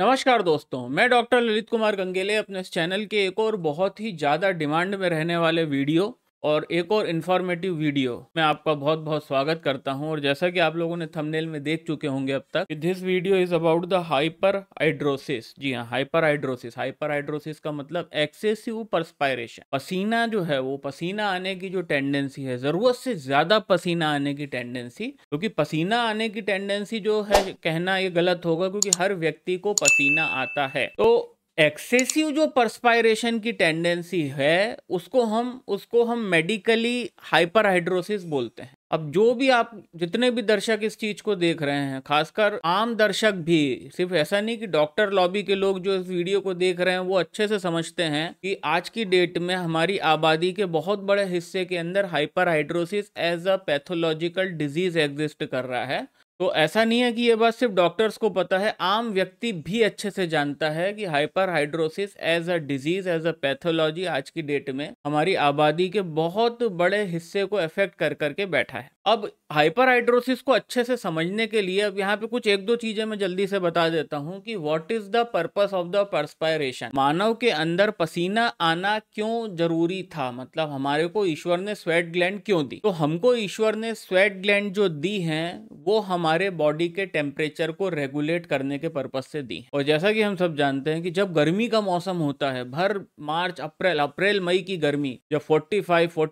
नमस्कार दोस्तों मैं डॉक्टर ललित कुमार गंगेले अपने इस चैनल के एक और बहुत ही ज़्यादा डिमांड में रहने वाले वीडियो और एक और इन्फॉर्मेटिव वीडियो मैं आपका बहुत बहुत स्वागत करता हूं और जैसा कि आप लोगों ने थंबनेल में देख चुके होंगे अब तक this video is about the hyperhidrosis जी हाँ हाइपर हाइड्रोसिस हाइपर हाइड्रोसिस का मतलब एक्सेसिव परस्पायरेशन पसीना जो है वो पसीना आने की जो टेंडेंसी है जरूरत से ज्यादा पसीना आने की टेंडेंसी क्योंकि तो पसीना आने की टेंडेंसी जो है कहना ये गलत होगा क्योंकि हर व्यक्ति को पसीना आता है तो एक्सेसिव जो परस्पायरेशन की टेंडेंसी है उसको हम उसको हम मेडिकली हाइपरहाइड्रोसिस बोलते हैं अब जो भी आप जितने भी दर्शक इस चीज को देख रहे हैं खासकर आम दर्शक भी सिर्फ ऐसा नहीं कि डॉक्टर लॉबी के लोग जो इस वीडियो को देख रहे हैं वो अच्छे से समझते हैं कि आज की डेट में हमारी आबादी के बहुत बड़े हिस्से के अंदर hyperhidrosis as a pathological disease exist कर रहा है तो ऐसा नहीं है कि ये बात सिर्फ डॉक्टर्स को पता है आम व्यक्ति भी अच्छे से जानता है कि hyperhidrosis as a disease as a pathology आज की डेट में हमारी आबादी के बहुत बड़े हिस्से को अफेक्ट कर करके बैठा है अब हाइपर हाइड्रोसिस को अच्छे से समझने के लिए अब यहाँ पे कुछ एक दो चीजें मैं जल्दी से बता देता हूँ कि what is the purpose of the perspiration मानव के अंदर पसीना आना क्यों जरूरी था मतलब हमारे को ईश्वर ने स्वेट ग्लैंड क्यों दी तो हमको ईश्वर ने स्वेट ग्लैंड जो दी है वो हमारे बॉडी के टेम्परेचर को रेगुलेट करने के पर्पज से दी और जैसा की हम सब जानते हैं कि जब गर्मी का मौसम होता है भर मार्च अप्रैल अप्रैल मई की गर्मी जब forty five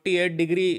degree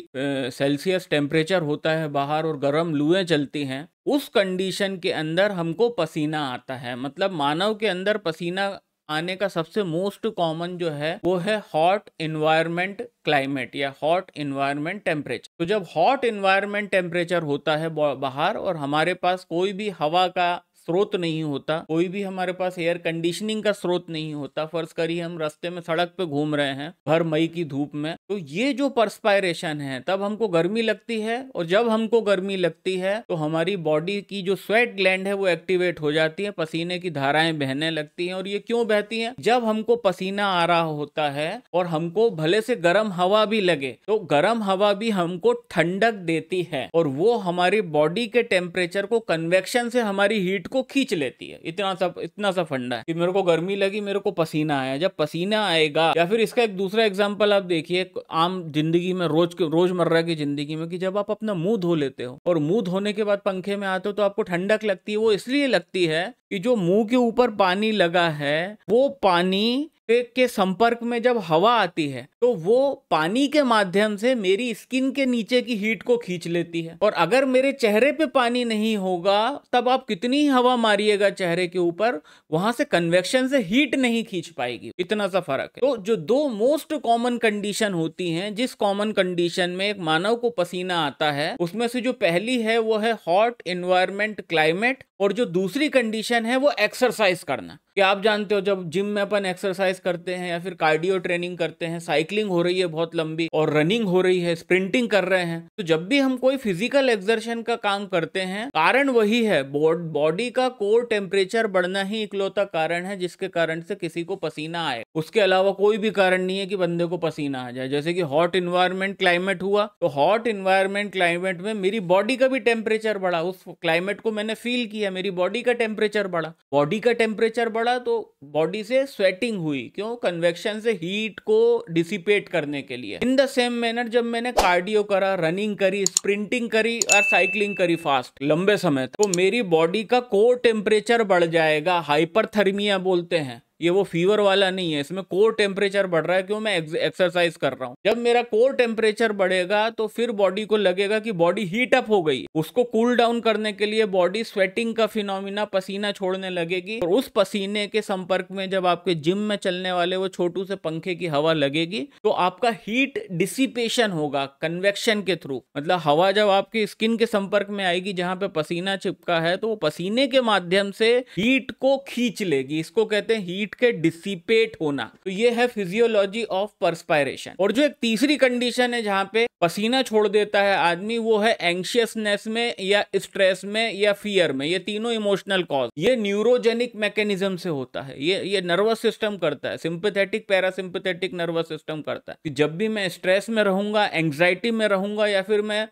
Celsius temperature होता होता है बाहर और गर्म लुएँ चलती हैं उस कंडीशन के अंदर हमको पसीना आता है मतलब मानव के अंदर पसीना आने का सबसे मोस्ट कॉमन जो है वो है हॉट इन्वायरमेंट क्लाइमेट या हॉट इन्वायरमेंट टेम्परेचर तो जब हॉट इन्वायरमेंट टेम्परेचर होता है बाहर और हमारे पास कोई भी हवा का स्रोत नहीं होता कोई भी हमारे पास एयर कंडीशनिंग का स्रोत नहीं होता फर्ज करिए हम रास्ते में सड़क पे घूम रहे हैं भर मई की धूप में तो ये जो परस्पायरेशन है तब हमको गर्मी लगती है और जब हमको गर्मी लगती है तो हमारी बॉडी की जो स्वेट ग्लैंड है वो एक्टिवेट हो जाती है पसीने की धाराएं बहने लगती है और ये क्यों बहती है जब हमको पसीना आ रहा होता है और हमको भले से गर्म हवा भी लगे तो गर्म हवा भी हमको ठंडक देती है और वो हमारी बॉडी के टेम्परेचर को कन्वेक्शन से हमारी हीट को को खींच लेती है इतना सा इतना सा फंडा है कि मेरे को गर्मी लगी मेरे को पसीना आया जब पसीना आएगा या फिर इसका एक दूसरा एग्जाम्पल आप देखिए आम जिंदगी में रोज रोजमर्रा की जिंदगी में कि जब आप अपना मुंह धो लेते हो और मुंह धोने के बाद पंखे में आते हो तो आपको ठंडक लगती है वो इसलिए लगती है कि जो मुंह के ऊपर पानी लगा है वो पानी के संपर्क में जब हवा आती है तो वो पानी के माध्यम से मेरी स्किन के नीचे की हीट को खींच लेती है और अगर मेरे चेहरे पे पानी नहीं होगा तब आप कितनी हवा मारिएगा चेहरे के ऊपर वहां से कन्वेक्शन से हीट नहीं खींच पाएगी इतना सा फर्क है तो जो दो मोस्ट कॉमन कंडीशन होती हैं जिस कॉमन कंडीशन में एक मानव को पसीना आता है उसमें से जो पहली है वो है हॉट इन्वायरमेंट क्लाइमेट और जो दूसरी कंडीशन है वो एक्सरसाइज करना कि आप जानते हो जब जिम में अपन एक्सरसाइज करते हैं या फिर कार्डियो ट्रेनिंग करते हैं साइकिलिंग हो रही है बहुत लंबी और रनिंग हो रही है स्प्रिंटिंग कर रहे हैं तो जब भी हम कोई फिजिकल एक्सर्शन का काम करते हैं कारण वही है बॉडी का कोर टेम्परेचर बढ़ना ही इकलौता कारण है जिसके कारण से किसी को पसीना आए उसके अलावा कोई भी कारण नहीं है कि बंदे को पसीना आ जाए जैसे कि हॉट इन्वायरमेंट क्लाइमेट हुआ तो हॉट इन्वायरमेंट क्लाइमेट में मेरी बॉडी का भी टेम्परेचर बढ़ा उस क्लाइमेट को मैंने फील किया मेरी बॉडी का टेम्परेचर बढ़ा बॉडी का टेम्परेचर बढ़ा पड़ा तो बॉडी से स्वेटिंग हुई क्यों कन्वेक्शन से हीट को डिसिपेट करने के लिए इन द सेम मैनर जब मैंने कार्डियो करा रनिंग करी स्प्रिंटिंग करी और साइकिलिंग करी फास्ट लंबे समय तक तो मेरी बॉडी का कोर टेम्परेचर बढ़ जाएगा हाइपरथर्मिया बोलते हैं ये वो फीवर वाला नहीं है इसमें कोर टेम्परेचर बढ़ रहा है क्यों मैं एक्सरसाइज कर रहा हूँ जब मेरा कोर टेम्परेचर बढ़ेगा तो फिर बॉडी को लगेगा कि बॉडी हीट अप हो गई उसको कूल cool डाउन करने के लिए बॉडी स्वेटिंग का फिनोमिना पसीना छोड़ने लगेगी और उस पसीने के संपर्क में जब आपके जिम में चलने वाले वो छोटू से पंखे की हवा लगेगी तो आपका हीट डिसिपेशन होगा कन्वेक्शन के थ्रू मतलब हवा जब आपकी स्किन के संपर्क में आएगी जहां पे पसीना चिपका है तो वो पसीने के माध्यम से हीट को खींच लेगी इसको कहते हैं हीट हीट के डिसिपेट होना तो ये है फिजियोलॉजी ऑफ परस्पायरेशन और जो एक तीसरी कंडीशन है जहां पे पसीना छोड़ देता है आदमी वो है एंशियसनेस में या स्ट्रेस में या फियर में ये तीनों इमोशनल कॉज ये न्यूरोजेनिक मैकेनिज्म से होता है ये ये नर्वस सिस्टम करता है सिंपथेटिक पैरासिम्पथेटिक नर्वस सिस्टम करता है कि जब भी मैं स्ट्रेस में रहूंगा एंग्जाइटी में रहूंगा या फिर मैं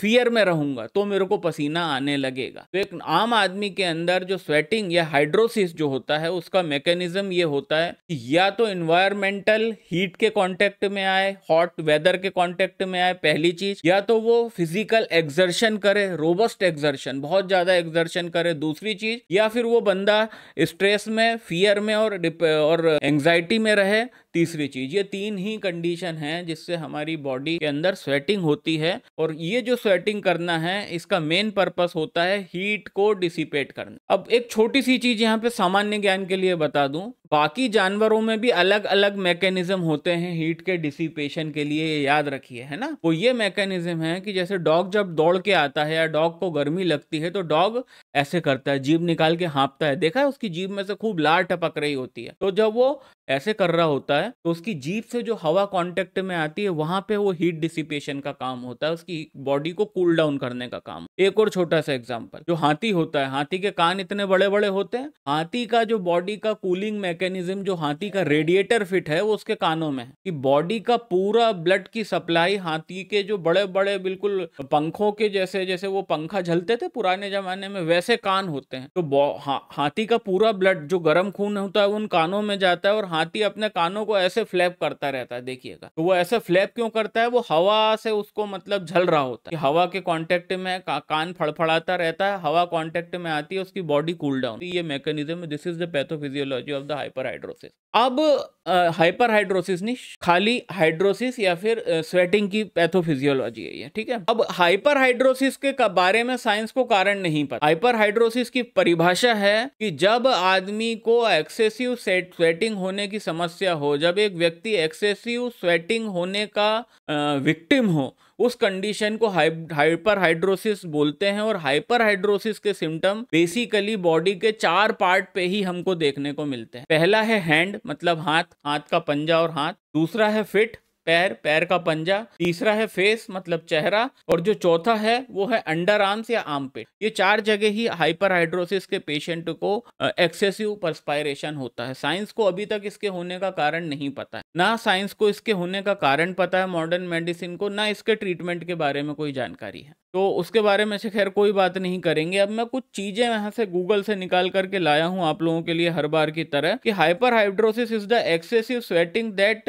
फियर में रहूंगा तो मेरे को पसीना आने लगेगा तो एक आम आदमी के अंदर जो स्वेटिंग या हाइड्रोसिस जो होता है उसका मैकेनिज्म मैकेनिज्म ये होता है कि या तो इन्वायरमेंटल हीट के कांटेक्ट में आए हॉट वेदर के कांटेक्ट में आए पहली चीज या तो वो फिजिकल एक्सर्शन करे रोबस्ट एक्सर्शन बहुत ज्यादा एक्सर्शन करे दूसरी चीज या फिर वो बंदा स्ट्रेस में फियर में और और एंग्जाइटी में रहे तीसरी चीज़ ये तीन ही कंडीशन है जिससे हमारी बॉडी के अंदर स्वेटिंग होती है और ये जो स्वेटिंग करना है इसका मेन पर्पस होता है हीट को डिसिपेट करना अब एक छोटी सी चीज़ यहाँ पे सामान्य ज्ञान के लिए बता दूं बाकी जानवरों में भी अलग अलग मैकेनिज्म होते हैं हीट के डिसिपेशन के लिए याद रखिए है ना वो तो ये मैकेनिज्म है कि जैसे डॉग जब दौड़ के आता है या डॉग को गर्मी लगती है तो डॉग ऐसे करता है जीव निकाल के हाँपता है देखा है उसकी जीव में से खूब लार टपक रही होती है तो जब वो ऐसे कर रहा होता है तो उसकी जीप से जो हवा कांटेक्ट में आती है वहां पे वो हीट डिसिपेशन का काम होता है उसकी बॉडी को कूल डाउन करने का काम एक और छोटा सा एग्जाम्पल जो हाथी होता है हाथी के कान इतने बड़े बड़े होते हैं हाथी का जो बॉडी का कूलिंग मैकेनिज्म जो हाथी का रेडिएटर फिट है वो उसके कानों में है कि बॉडी का पूरा ब्लड की सप्लाई हाथी के जो बड़े बड़े बिल्कुल पंखों के जैसे जैसे वो पंखा झलते थे पुराने जमाने में वैसे कान होते हैं तो हा, हाथी का पूरा ब्लड जो गर्म खून होता है उन कानों में जाता है और हाथी अपने कानों को ऐसे फ्लैप करता रहता है देखिएगा तो वो ऐसे फ्लैप क्यों करता है वो हवा से उसको मतलब झल रहा होता है हवा के कॉन्टेक्ट में का, कान फड़फड़ाता रहता है हवा कॉन्टेक्ट में आती है उसकी बॉडी कूल डाउन ये mechanism this is the pathophysiology of the hyperhidrosis अब हाइपर हाइड्रोसिस नहीं खाली हाइड्रोसिस या फिर स्वेटिंग की पैथोफिजियोलॉजी है ठीक है अब हाइपर हाइड्रोसिस के बारे में साइंस को कारण नहीं पता हाइपर हाइड्रोसिस की परिभाषा है कि जब आदमी को एक्सेसिव स्वेटिंग होने की समस्या हो जब एक व्यक्ति एक्सेसिव स्वेटिंग होने का विक्टिम हो उस कंडीशन को हाइपर हाइड्रोसिस बोलते हैं और हाइपर हाइड्रोसिस के सिम्टम बेसिकली बॉडी के चार पार्ट पे ही हमको देखने को मिलते हैं पहला है हैंड मतलब हाथ हाथ का पंजा और हाथ दूसरा है फिट पैर पैर का पंजा तीसरा है फेस मतलब चेहरा और जो चौथा है वो है अंडर आर्म्स या आर्म पेट ये चार जगह ही हाइपर हाइड्रोसिस के पेशेंट को एक्सेसिव परस्पायरेशन होता है साइंस को अभी तक इसके होने का कारण नहीं पता है ना साइंस को इसके होने का कारण पता है मॉडर्न मेडिसिन को ना इसके ट्रीटमेंट के बारे में कोई जानकारी है तो उसके बारे में से खैर कोई बात नहीं करेंगे अब मैं कुछ चीज़ें यहाँ से गूगल से निकाल करके लाया हूँ आप लोगों के लिए हर बार की तरह कि hyperhidrosis is the excessive sweating that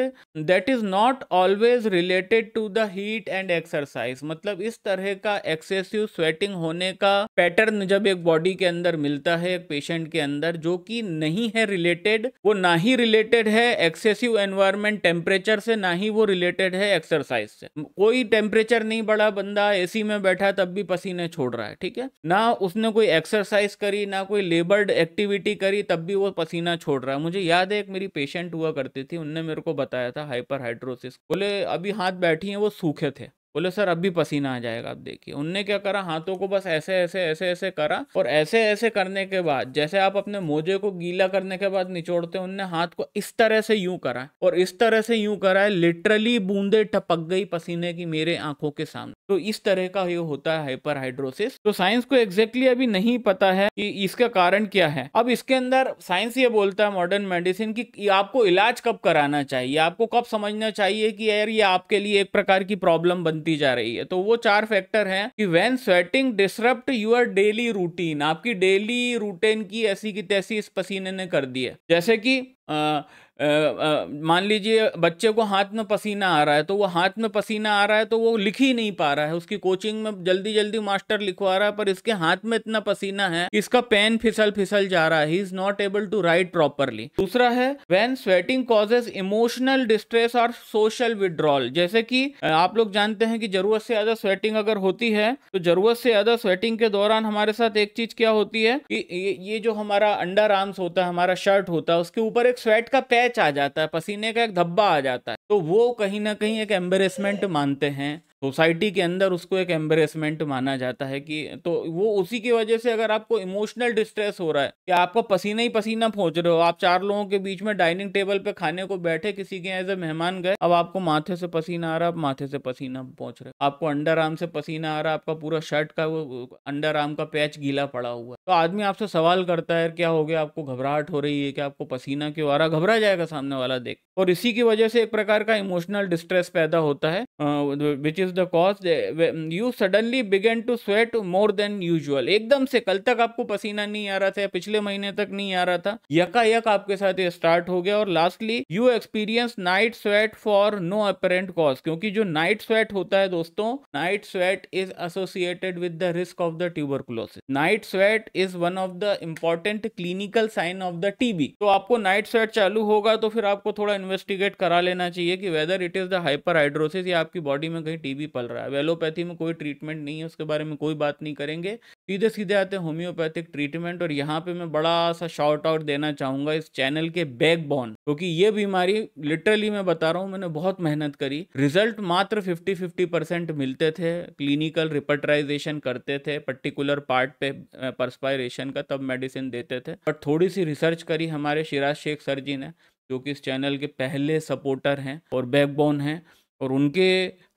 that is not always related to the heat and exercise मतलब इस तरह का एक्सेसिव स्वेटिंग होने का पैटर्न जब एक बॉडी के अंदर मिलता है एक पेशेंट के अंदर जो की नहीं है रिलेटेड वो ना ही रिलेटेड है एक्सेसिव एनवायरमेंट टेम्परेचर से ना ही वो रिलेटेड है एक्सरसाइज से कोई टेम्परेचर नहीं बढ़ा बंदा एसी में बैठ बैठा है तब भी पसीने छोड़ रहा है ठीक है ना उसने कोई एक्सरसाइज करी ना कोई लेबर्ड एक्टिविटी करी तब भी वो पसीना छोड़ रहा है मुझे याद है एक मेरी पेशेंट हुआ करती थी उनने मेरे को बताया था हाइपर हाइड्रोसिस बोले अभी हाथ बैठी है वो सूखे थे बोले सर अब भी पसीना आ जाएगा आप देखिए उनने क्या करा हाथों को बस ऐसे ऐसे ऐसे ऐसे करा और ऐसे ऐसे करने के बाद जैसे आप अपने मोजे को गीला करने के बाद निचोड़ते उनने हाथ को इस तरह से यूं करा और इस तरह से यूं करा है लिटरली बूंदे टपक गई पसीने की मेरे आंखों के सामने तो इस तरह का ये होता है हाइपर हाइड्रोसिस तो साइंस को एग्जैक्टली अभी नहीं पता है कि इसका कारण क्या है अब इसके अंदर साइंस ये बोलता है मॉडर्न मेडिसिन की आपको इलाज कब कराना चाहिए आपको कब समझना चाहिए कि यार ये आपके लिए एक प्रकार की प्रॉब्लम बनती होती जा रही है तो वो चार फैक्टर हैं कि when sweating disrupt your daily routine आपकी डेली रूटीन की ऐसी की तैसी इस पसीने ने कर दी है जैसे कि मान लीजिए बच्चे को हाथ में पसीना आ रहा है तो वो हाथ में पसीना आ रहा है तो वो लिख ही नहीं पा रहा है उसकी कोचिंग में जल्दी जल्दी मास्टर लिखवा रहा है पर इसके हाथ में इतना पसीना है इसका पेन फिसल फिसल जा रहा है he is not able to write properly दूसरा है when sweating causes emotional distress और सोशल विड्रॉल जैसे कि आप लोग जानते हैं कि जरूरत से ज्यादा स्वेटिंग अगर होती है तो जरूरत से ज्यादा स्वेटिंग के दौरान हमारे साथ एक चीज क्या होती है कि ये जो हमारा अंडर आर्म्स होता है हमारा शर्ट होता है उसके ऊपर एक स्वेट का पैच पैच आ जाता है पसीने का एक धब्बा आ जाता है तो वो कहीं ना कहीं एक एम्बेरसमेंट मानते हैं सोसाइटी के अंदर उसको एक एम्बरेसमेंट माना जाता है कि तो वो उसी की वजह से अगर आपको इमोशनल डिस्ट्रेस हो रहा है कि आपको पसीना ही पसीना पहुंच रहे हो आप चार लोगों के बीच में डाइनिंग टेबल पे खाने को बैठे किसी के एज ए मेहमान गए अब आपको माथे से पसीना आ रहा है माथे से पसीना पहुंच रहे आपको अंडर आर्म से पसीना आ रहा है आपका पूरा शर्ट का वो अंडर आर्म का पैच गीला पड़ा हुआ है तो आदमी आपसे सवाल करता है क्या हो गया आपको घबराहट हो रही है कि आपको पसीना क्यों आ रहा घबरा जाएगा सामने वाला देख और इसी की वजह से एक प्रकार का इमोशनल डिस्ट्रेस पैदा होता है which is the cause you suddenly begin to sweat more than usual एकदम से कल तक आपको पसीना नहीं आ रहा था पिछले महीने तक नहीं आ रहा था यकायक आपके साथ ये स्टार्ट हो गया और lastly you experience night sweat for no apparent cause क्योंकि जो नाइट स्वेट होता है दोस्तों night sweat is associated with the risk of the tuberculosis night sweat is one of the important clinical sign of the TB तो आपको night sweat चालू होगा तो फिर आपको थोड़ा इन्वेस्टिगेट करा लेना चाहिए कि whether it is the hyperhidrosis या आपकी बॉडी में कहीं टीबी भी पल रहा है अब एलोपैथी में कोई ट्रीटमेंट नहीं है उसके बारे में कोई बात नहीं करेंगे सीधे सीधे आते हैं होम्योपैथिक ट्रीटमेंट और यहाँ पे मैं बड़ा सा शॉर्ट आउट देना चाहूंगा इस चैनल के बैकबोन क्योंकि ये बीमारी लिटरली मैं बता रहा हूँ मैंने बहुत मेहनत करी रिजल्ट मात्र फिफ्टी फिफ्टी मिलते थे क्लिनिकल रिपर्टराइजेशन करते थे पर्टिकुलर पार्ट पे परस्पायरेशन का तब मेडिसिन देते थे बट थोड़ी सी रिसर्च करी हमारे शिराज शेख सर जी ने जो कि इस चैनल के पहले सपोर्टर हैं और बैकबोन हैं और उनके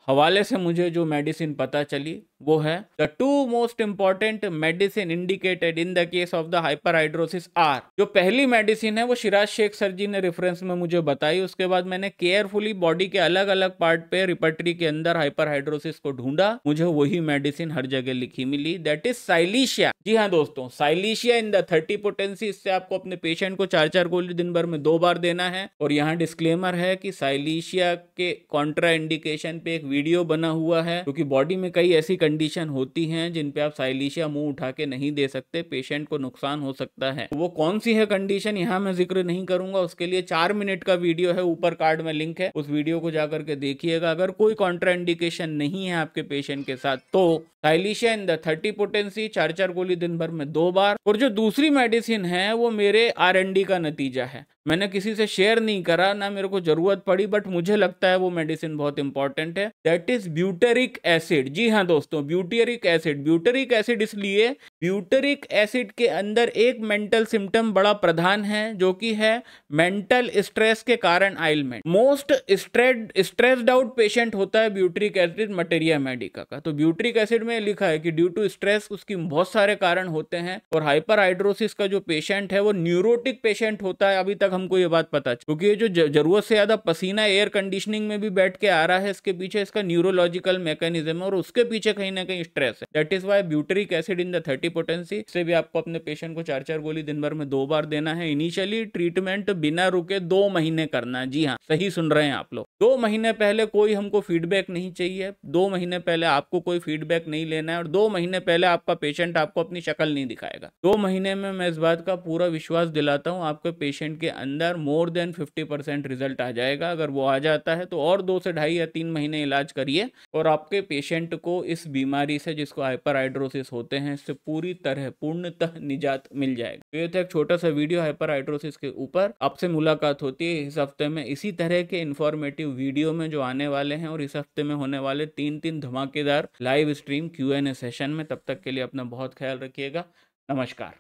हवाले से मुझे जो मेडिसिन पता चली वो है the two most important medicine indicated in the case of the hyperhidrosis are जो पहली मेडिसिन है वो शिराज शेख सर जी ने रेफरेंस में मुझे बताई उसके बाद मैंने केयरफुली बॉडी के अलग अलग पार्ट पे रिपर्टरी के अंदर हाइपरहाइड्रोसिस को ढूंढा मुझे वही मेडिसिन हर जगह लिखी मिली दैट इज साइलिशिया जी हाँ दोस्तों silicea in the thirty potency इससे आपको अपने पेशेंट को चार चार गोली दिन भर में दो बार देना है और यहाँ डिस्क्लेमर है कि साइलिशिया के कॉन्ट्रा इंडिकेशन पे एक वीडियो बना हुआ है क्योंकि बॉडी में कई ऐसी कंडीशन होती हैं जिन पे आप साइलिशिया मुंह उठा के नहीं दे सकते पेशेंट को नुकसान हो सकता है वो कौन सी है कंडीशन यहाँ मैं जिक्र नहीं करूंगा उसके लिए चार मिनट का वीडियो है ऊपर कार्ड में लिंक है उस वीडियो को जाकर के देखिएगा अगर कोई कॉन्ट्राइंडिकेशन नहीं है आपके पेशेंट के साथ तो silicea in the thirty potency चार चार गोली दिन भर में दो बार और जो दूसरी मेडिसिन है वो मेरे आर का नतीजा है मैंने किसी से शेयर नहीं करा ना मेरे को जरूरत पड़ी बट मुझे लगता है वो मेडिसिन बहुत इंपॉर्टेंट है दैट इज ब्यूटेरिक एसिड जी हाँ दोस्तों दोस्तों ब्यूटेरिक एसिड ब्यूटेरिक एसिड इसलिए ब्यूटेरिक एसिड के अंदर एक मेंटल सिम्टम बड़ा प्रधान है जो कि है मेंटल स्ट्रेस के कारण ailment most stressed stressed out patient होता है ब्यूटरिक एसिड मटेरिया मेडिका का तो ब्यूटरिक एसिड में लिखा है कि ड्यू टू स्ट्रेस उसकी बहुत सारे कारण होते हैं और हाइपर हाइड्रोसिस का जो पेशेंट है वो न्यूरोटिक पेशेंट होता है अभी तक हमको ये बात पता क्योंकि ये जो जरूरत से ज्यादा पसीना एयर कंडीशनिंग में भी बैठ के आ रहा है इसके पीछे इसका न्यूरोलॉजिकल मैकेनिज्म है और उसके पीछे कहीं कहीं ना कहीं स्ट्रेस है that is why butyric acid in the thirty potency से भी आपको अपने पेशेंट को चार चार गोली दिन भर में दो बार देना है इनिशियली ट्रीटमेंट बिना रुके दो महीने करना जी हाँ सही सुन रहे हैं आप लोग दो महीने पहले कोई हमको फीडबैक नहीं चाहिए दो महीने पहले आपको कोई फीडबैक नहीं लेना है और दो महीने पहले आपका पेशेंट आपको अपनी शक्ल नहीं दिखाएगा दो महीने में मैं इस बात का पूरा विश्वास दिलाता हूँ आपके पेशेंट के अंदर more than fifty percent result आ जाएगा अगर वो आ जाता है तो और दो से ढाई या तीन महीने इलाज करिए और आपके पेशेंट को इस बीमारी से जिसको हाइड्रोसिस होते हैं इससे पूरी तरह पूर्णतः निजात मिल जाएगा तो ये था एक छोटा सा वीडियो हाइड्रोसिस के ऊपर आपसे मुलाकात होती है इस हफ्ते में इसी तरह के इन्फॉर्मेटिव वीडियो में जो आने वाले हैं और इस हफ्ते में होने वाले तीन तीन धमाकेदार लाइव स्ट्रीम क्यू सेशन में तब तक के लिए अपना बहुत ख्याल रखिएगा नमस्कार